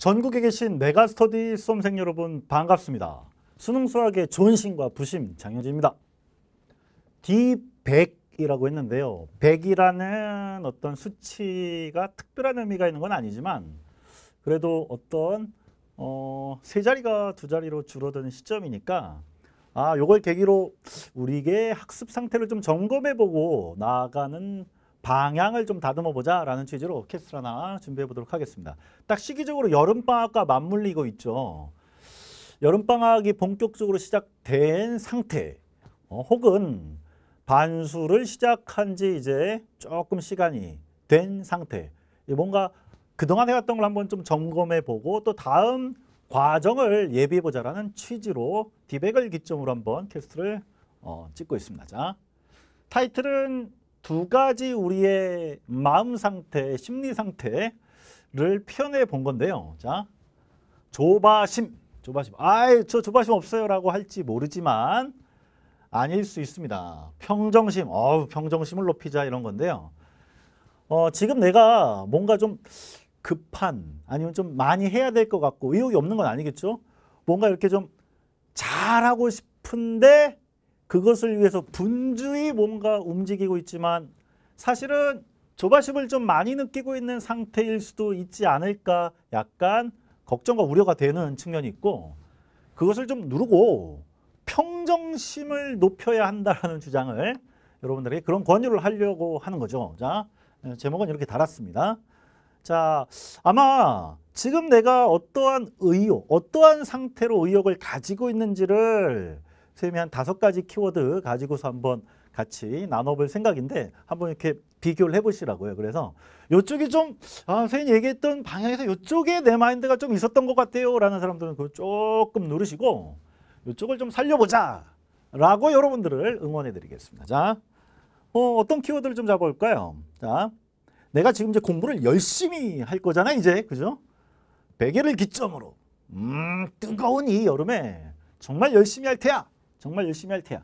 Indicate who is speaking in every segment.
Speaker 1: 전국에 계신 메가스터디 수험생 여러분 반갑습니다. 수능수학의 존심과 부심 장현진입니다. D100이라고 했는데요. 100이라는 어떤 수치가 특별한 의미가 있는 건 아니지만 그래도 어떤 어, 세 자리가 두 자리로 줄어드는 시점이니까 아, 요걸 계기로 우리의 학습 상태를 좀 점검해보고 나아가는 방향을 좀 다듬어 보자라는 취지로 캡슐 하나 준비해 보도록 하겠습니다. 딱 시기적으로 여름방학과 맞물리고 있죠. 여름방학이 본격적으로 시작된 상태 어, 혹은 반수를 시작한 지 이제 조금 시간이 된 상태 뭔가 그동안 해왔던 걸 한번 좀 점검해 보고 또 다음 과정을 예비해 보자라는 취지로 디백을 기점으로 한번 캐스트를 어, 찍고 있습니다. 자, 타이틀은 두 가지 우리의 마음 상태, 심리 상태를 표현해 본 건데요. 자, 조바심, 조바심. 아이, 저 조바심 없어요 라고 할지 모르지만 아닐 수 있습니다. 평정심, 어우, 평정심을 높이자 이런 건데요. 어, 지금 내가 뭔가 좀 급한 아니면 좀 많이 해야 될 것 같고 의욕이 없는 건 아니겠죠? 뭔가 이렇게 좀 잘하고 싶은데 그것을 위해서 분주히 뭔가 움직이고 있지만 사실은 조바심을 좀 많이 느끼고 있는 상태일 수도 있지 않을까 약간 걱정과 우려가 되는 측면이 있고 그것을 좀 누르고 평정심을 높여야 한다는 주장을 여러분들에게 그런 권유를 하려고 하는 거죠. 자, 예, 제목은 이렇게 달았습니다. 자, 아마 지금 내가 어떠한 의욕, 어떠한 상태로 의욕을 가지고 있는지를 선생님이 한 다섯 가지 키워드 가지고서 한번 같이 나눠볼 생각인데 한번 이렇게 비교를 해보시라고요. 그래서 이쪽이 좀 아, 선생님 이 얘기했던 방향에서 이쪽에 내 마인드가 좀 있었던 것 같아요. 라는 사람들은 그 조금 누르시고 이쪽을 좀 살려보자 라고 여러분들을 응원해 드리겠습니다. 자, 어, 어떤 키워드를 좀 잡아볼까요? 자, 내가 지금 이제 공부를 열심히 할 거잖아 이제 그죠? 베개를 기점으로 음 뜨거운 이 여름에 정말 열심히 할 테야 정말 열심히 할 테야.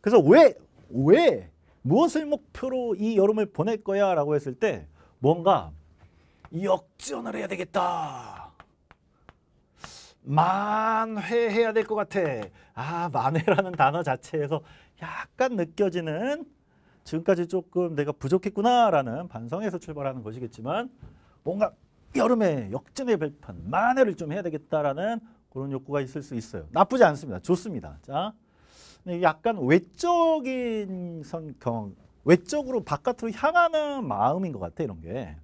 Speaker 1: 그래서 왜, 왜, 무엇을 목표로 이 여름을 보낼 거야? 라고 했을 때 뭔가 역전을 해야 되겠다. 만회해야 될 것 같아. 아, 만회라는 단어 자체에서 약간 느껴지는 지금까지 조금 내가 부족했구나라는 반성에서 출발하는 것이겠지만 뭔가 여름에 역전의 발판 만회를 좀 해야 되겠다라는 그런 욕구가 있을 수 있어요. 나쁘지 않습니다. 좋습니다. 자, 네, 약간 외적인 성격 외적으로 바깥으로 향하는 마음인 것 같아 이런 게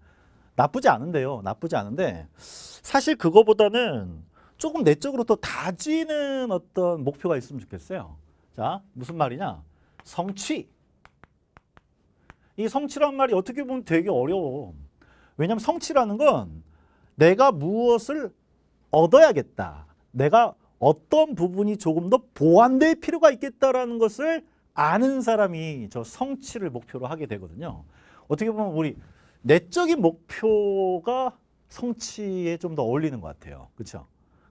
Speaker 1: 나쁘지 않은데요. 나쁘지 않은데 사실 그거보다는 조금 내적으로 더 다지는 어떤 목표가 있으면 좋겠어요. 자, 무슨 말이냐? 성취. 이 성취란 말이 어떻게 보면 되게 어려워. 왜냐하면 성취라는 건 내가 무엇을 얻어야겠다. 내가 어떤 부분이 조금 더 보완될 필요가 있겠다라는 것을 아는 사람이 저 성취를 목표로 하게 되거든요. 어떻게 보면 우리 내적인 목표가 성취에 좀 더 어울리는 것 같아요. 그렇죠?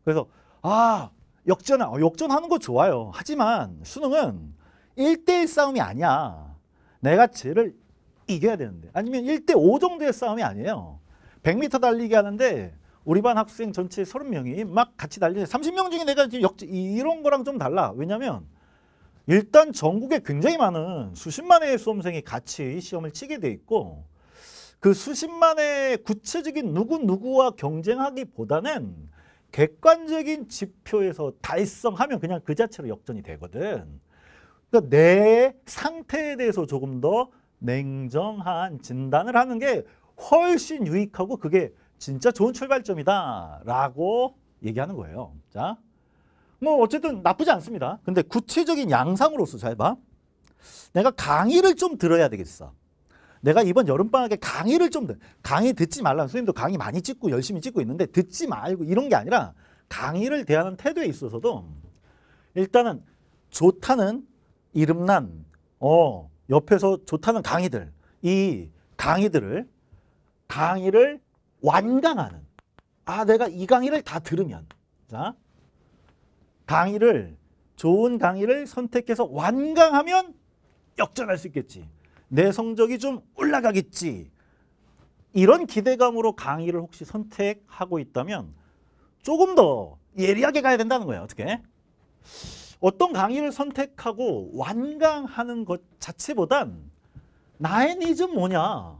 Speaker 1: 그래서 아 역전, 어, 역전하는 거 좋아요. 하지만 수능은 1대1 싸움이 아니야. 내가 쟤를 이겨야 되는데 아니면 1대5 정도의 싸움이 아니에요. 100m 달리기 하는데 우리 반 학생 전체 30명이 막 같이 달리는 30명 중에 내가 지역 이런 거랑 좀 달라. 왜냐면 하 일단 전국에 굉장히 많은 수십만의 수험생이 같이 시험을 치게 돼 있고 그 수십만의 구체적인 누구누구와 경쟁하기보다는 객관적인 지표에서 달성하면 그냥 그 자체로 역전이 되거든. 그러니까 내 상태에 대해서 조금 더 냉정한 진단을 하는 게 훨씬 유익하고 그게 진짜 좋은 출발점이다 라고 얘기하는 거예요. 자, 뭐 어쨌든 나쁘지 않습니다. 근데 구체적인 양상으로서 잘 봐. 내가 강의를 좀 들어야 되겠어. 내가 이번 여름방학에 강의를 좀, 강의 듣지 말라. 선생님도 강의 많이 찍고 열심히 찍고 있는데 듣지 말고 이런 게 아니라 강의를 대하는 태도에 있어서도 일단은 좋다는 이름난, 어, 옆에서 좋다는 강의들, 이 강의들을, 강의를 완강하는 아 내가 이 강의를 다 들으면 자 강의를 좋은 강의를 선택해서 완강하면 역전할 수 있겠지 내 성적이 좀 올라가겠지 이런 기대감으로 강의를 혹시 선택하고 있다면 조금 더 예리하게 가야 된다는 거예요 어떻게 어떤 강의를 선택하고 완강하는 것 자체보단 나의 니즈 뭐냐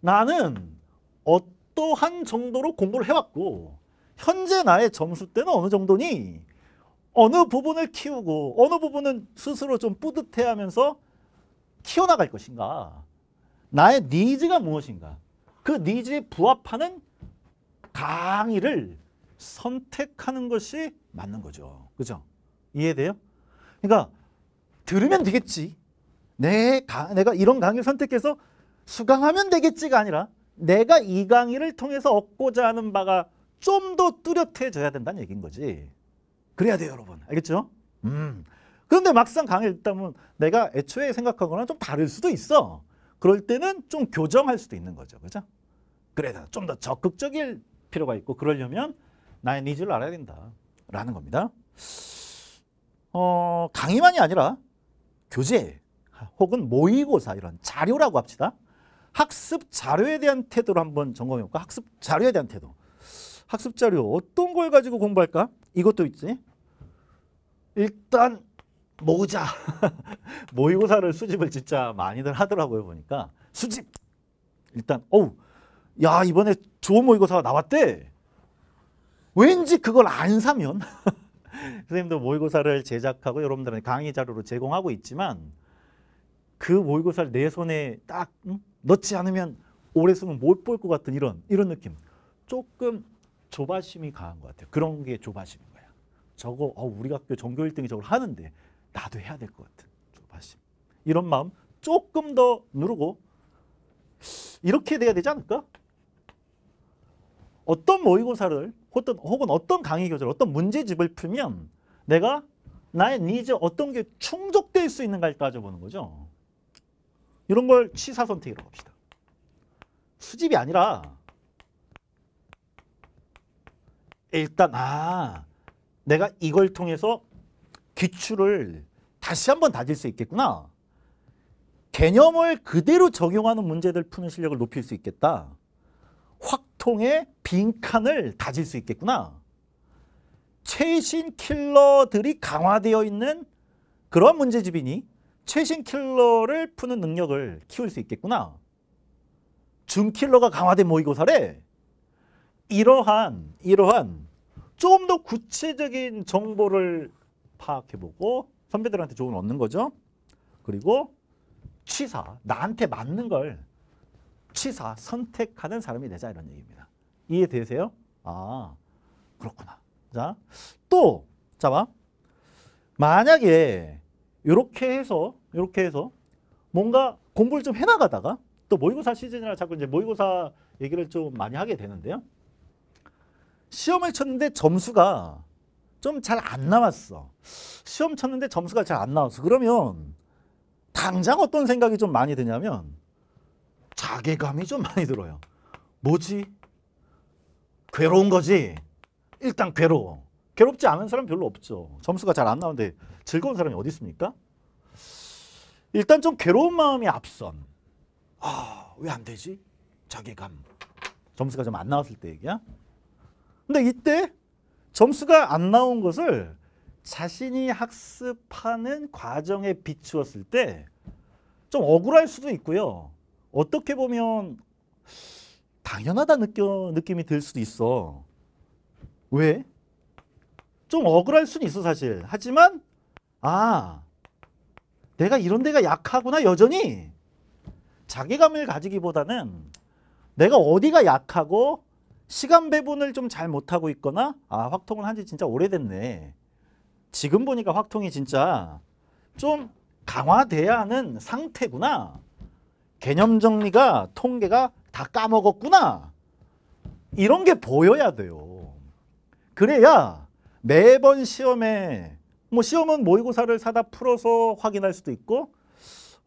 Speaker 1: 나는 어떤 어떠한 정도로 공부를 해왔고 현재 나의 점수대는 어느 정도니 어느 부분을 키우고 어느 부분은 스스로 좀 뿌듯해하면서 키워나갈 것인가 나의 니즈가 무엇인가 그 니즈에 부합하는 강의를 선택하는 것이 맞는 거죠. 그죠? 이해돼요? 그러니까 들으면 되겠지. 내가 이런 강의를 선택해서 수강하면 되겠지가 아니라 내가 이 강의를 통해서 얻고자 하는 바가 좀 더 뚜렷해져야 된다는 얘기인 거지. 그래야 돼요, 여러분. 알겠죠? 음. 그런데 막상 강의를 듣다 보면 내가 애초에 생각하거나 좀 다를 수도 있어. 그럴 때는 좀 교정할 수도 있는 거죠. 그죠? 그래야 좀 더 적극적일 필요가 있고 그러려면 나의 니즈를 알아야 된다. 라는 겁니다. 어, 강의만이 아니라 교재 혹은 모의고사 이런 자료라고 합시다. 학습 자료에 대한 태도를 한번 점검해 볼까? 학습 자료에 대한 태도. 학습 자료 어떤 걸 가지고 공부할까? 이것도 있지. 일단 모으자. 모의고사를 수집을 진짜 많이들 하더라고요 보니까 수집. 일단 어우 야 이번에 좋은 모의고사가 나왔대. 왠지 그걸 안 사면 선생님도 모의고사를 제작하고 여러분들한테 강의 자료로 제공하고 있지만 그 모의고사를 내 손에 딱 응? 넣지 않으면 오래 쓰면 못 볼 것 같은 이런 이런 느낌. 조금 조바심이 강한 것 같아요. 그런 게 조바심인 거야. 저거 어, 우리 학교 전교 1등이 저걸 하는데 나도 해야 될 것 같은 조바심. 이런 마음 조금 더 누르고 이렇게 돼야 되지 않을까? 어떤 모의고사를 어떤, 혹은 어떤 강의 교재를 어떤 문제집을 풀면 내가 나의 니즈 어떤 게 충족될 수 있는가를 따져보는 거죠. 이런 걸 취사선택이라고 합시다. 수집이 아니라 일단 아 내가 이걸 통해서 기출을 다시 한 번 다질 수 있겠구나. 개념을 그대로 적용하는 문제들 푸는 실력을 높일 수 있겠다. 확통의 빈칸을 다질 수 있겠구나. 최신 킬러들이 강화되어 있는 그런 문제집이니 최신 킬러를 푸는 능력을 키울 수 있겠구나. 줌 킬러가 강화된 모의고사래. 이러한 이러한 조더 구체적인 정보를 파악해보고 선배들한테 조언을 얻는 거죠. 그리고 취사, 나한테 맞는 걸 취사, 선택하는 사람이 되자 이런 얘기입니다. 이해되세요? 아, 그렇구나. 자, 또, 자 봐. 만약에 이렇게 해서 이렇게 해서 뭔가 공부를 좀 해나가다가 또 모의고사 시즌이라 자꾸 이제 모의고사 얘기를 좀 많이 하게 되는데요. 시험을 쳤는데 점수가 좀 잘 안 나왔어. 시험 쳤는데 점수가 잘 안 나왔어. 그러면 당장 어떤 생각이 좀 많이 드냐면 자괴감이 좀 많이 들어요. 뭐지? 괴로운 거지? 일단 괴로워. 괴롭지 않은 사람 별로 없죠. 점수가 잘 안 나오는데 즐거운 사람이 어디 있습니까? 일단 좀 괴로운 마음이 앞선. 아, 왜 안 되지? 자괴감. 점수가 좀 안 나왔을 때 얘기야. 근데 이때 점수가 안 나온 것을 자신이 학습하는 과정에 비추었을 때 좀 억울할 수도 있고요. 어떻게 보면 당연하다 느껴, 느낌이 들 수도 있어. 왜? 좀 억울할 수는 있어 사실. 하지만 아 내가 이런 데가 약하구나 여전히 자괴감을 가지기보다는 내가 어디가 약하고 시간 배분을 좀 잘 못하고 있거나 아확통을 한 지 진짜 오래됐네. 지금 보니까 확통이 진짜 좀 강화돼야 하는 상태구나. 개념 정리가 통계가 다 까먹었구나. 이런 게 보여야 돼요. 그래야 매번 시험에 뭐 시험은 모의고사를 사다 풀어서 확인할 수도 있고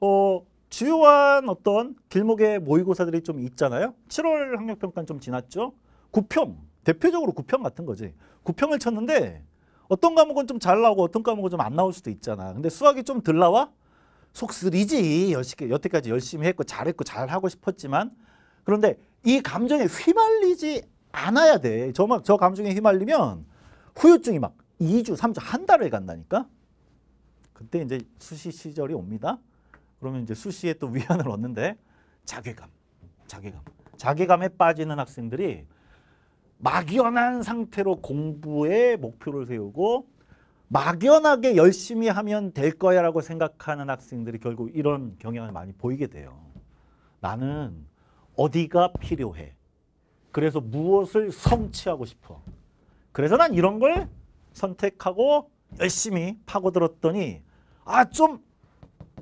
Speaker 1: 어, 주요한 어떤 길목의 모의고사들이 좀 있잖아요. 7월 학력평가는 좀 지났죠. 9평 대표적으로 9평 같은 거지. 9평을 쳤는데 어떤 과목은 좀 잘 나오고 어떤 과목은 좀 안 나올 수도 있잖아. 근데 수학이 좀 덜 나와? 속 쓰리지. 여태까지 열심히 했고 잘했고 잘하고 싶었지만 그런데 이 감정에 휘말리지 않아야 돼. 저, 저 감정에 휘말리면 후유증이 막 2주, 3주, 한 달을 간다니까. 그때 이제 수시 시절이 옵니다. 그러면 이제 수시에 또 위안을 얻는데 자괴감, 자괴감. 자괴감에 빠지는 학생들이 막연한 상태로 공부에 목표를 세우고 막연하게 열심히 하면 될 거야 라고 생각하는 학생들이 결국 이런 경향을 많이 보이게 돼요. 나는 어디가 필요해. 그래서 무엇을 성취하고 싶어. 그래서 난 이런 걸 선택하고 열심히 파고들었더니 아 좀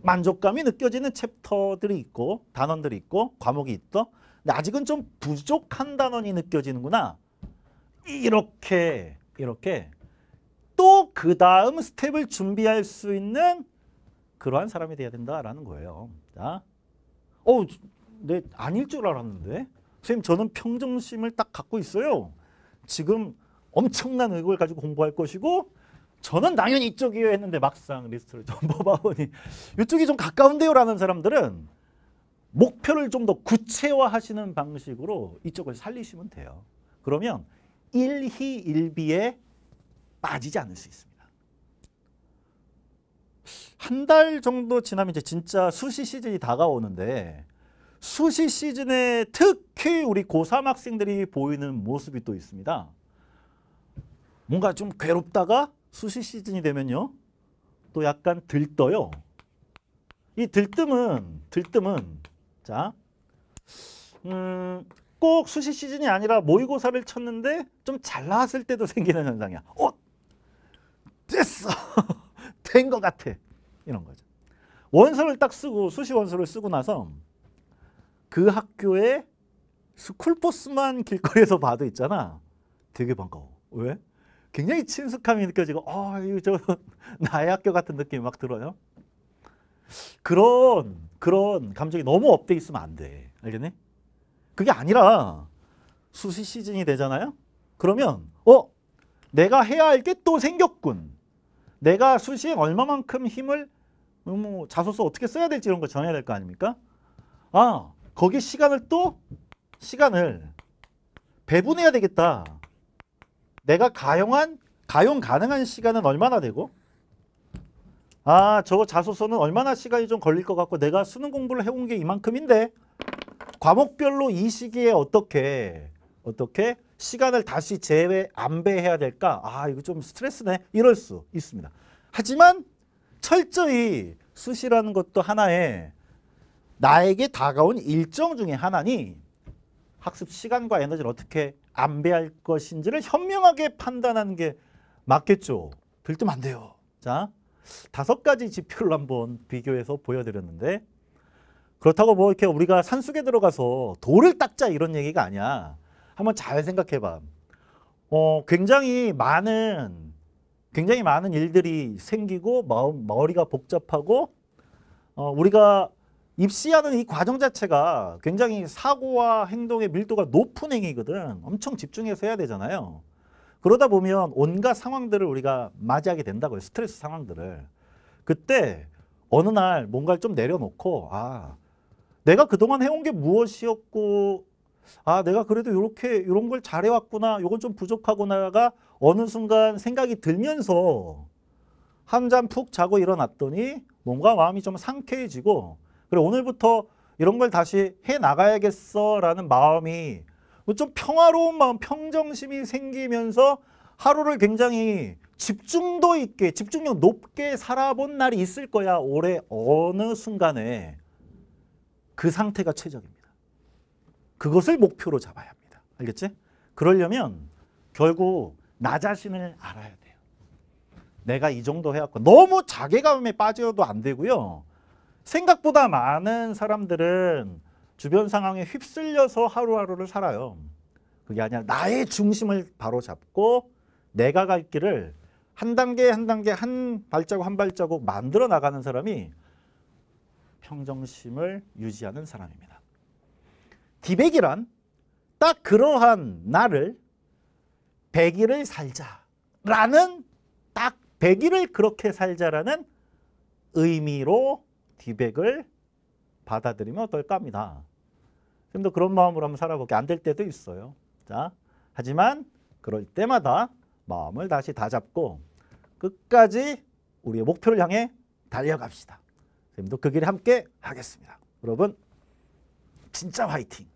Speaker 1: 만족감이 느껴지는 챕터들이 있고 단원들이 있고 과목이 있어 근데 아직은 좀 부족한 단원이 느껴지는구나 이렇게 이렇게 또 그 다음 스텝을 준비할 수 있는 그러한 사람이 돼야 된다라는 거예요. 자, 어, 네 아닐 줄 알았는데 선생님 저는 평정심을 딱 갖고 있어요. 지금 엄청난 의욕을 가지고 공부할 것이고 저는 당연히 이쪽이에요 했는데 막상 리스트를 좀 뽑아보니 이쪽이 좀 가까운데요라는 사람들은 목표를 좀 더 구체화하시는 방식으로 이쪽을 살리시면 돼요. 그러면 일희일비에 빠지지 않을 수 있습니다. 한 달 정도 지나면 이제 진짜 수시 시즌이 다가오는데 수시 시즌에 특히 우리 고3 학생들이 보이는 모습이 또 있습니다. 뭔가 좀 괴롭다가 수시 시즌이 되면요. 또 약간 들떠요. 이 들뜸은 들뜸은 자. 음, 꼭 수시 시즌이 아니라 모의고사를 쳤는데 좀 잘 나왔을 때도 생기는 현상이야. 어? 됐어. 된 것 같아. 이런 거죠. 원서를 딱 쓰고 수시 원서를 쓰고 나서 그 학교의 스쿨버스만 길거리에서 봐도 있잖아. 되게 반가워. 왜? 굉장히 친숙함이 느껴지고 어, 이저 나의 학교 같은 느낌이 막 들어요. 그런 그런 감정이 너무 업돼 있으면 안 돼. 알겠니? 그게 아니라 수시 시즌이 되잖아요. 그러면 어 내가 해야 할 게 또 생겼군. 내가 수시에 얼마만큼 힘을 뭐 자소서 어떻게 써야 될지 이런 거 정해야 될 거 아닙니까? 아 거기 시간을 또 시간을 배분해야 되겠다. 내가 가용한 가용 가능한 시간은 얼마나 되고 아 저 자소서는 얼마나 시간이 좀 걸릴 것 같고 내가 수능 공부를 해온 게 이만큼인데 과목별로 이 시기에 어떻게 어떻게 시간을 다시 제외 안배해야 될까 아 이거 좀 스트레스네 이럴 수 있습니다 하지만 철저히 수시라는 것도 하나의 나에게 다가온 일정 중의 하나니 학습 시간과 에너지를 어떻게 안배할 것인지를 현명하게 판단하는 게 맞겠죠. 들뜨면 안 돼요. 자, 다섯 가지 지표를 한번 비교해서 보여드렸는데 그렇다고 뭐 이렇게 우리가 산속에 들어가서 돌을 닦자 이런 얘기가 아니야. 한번 잘 생각해봐. 어, 굉장히 많은 굉장히 많은 일들이 생기고 마 머리가 복잡하고 어, 우리가 입시하는 이 과정 자체가 굉장히 사고와 행동의 밀도가 높은 행위거든. 엄청 집중해서 해야 되잖아요. 그러다 보면 온갖 상황들을 우리가 맞이하게 된다고요. 스트레스 상황들을. 그때 어느 날 뭔가를 좀 내려놓고 아 내가 그동안 해온 게 무엇이었고 아 내가 그래도 이렇게 이런 걸 잘해왔구나 요건 좀 부족하구나가 어느 순간 생각이 들면서 한 잔 푹 자고 일어났더니 뭔가 마음이 좀 상쾌해지고 그래 오늘부터 이런 걸 다시 해 나가야겠어라는 마음이 뭐 좀 평화로운 마음, 평정심이 생기면서 하루를 굉장히 집중도 있게, 집중력 높게 살아본 날이 있을 거야. 올해 어느 순간에 그 상태가 최적입니다. 그것을 목표로 잡아야 합니다. 알겠지? 그러려면 결국 나 자신을 알아야 돼요. 내가 이 정도 해왔고 너무 자괴감에 빠져도 안 되고요. 생각보다 많은 사람들은 주변 상황에 휩쓸려서 하루하루를 살아요. 그게 아니라 나의 중심을 바로 잡고 내가 갈 길을 한 단계 한 단계 한 발자국 한 발자국 만들어 나가는 사람이 평정심을 유지하는 사람입니다. 디백이란 딱 그러한 나를 1일을 살자라는 딱1일을 그렇게 살자라는 의미로 디백을 받아들이면 어떨까 합니다. 좀더 그런 마음으로 한번 살아볼게. 안 될 때도 있어요. 자, 하지만 그럴 때마다 마음을 다시 다잡고 끝까지 우리의 목표를 향해 달려갑시다. 선생님도 그 길에 함께 하겠습니다. 여러분 진짜 화이팅!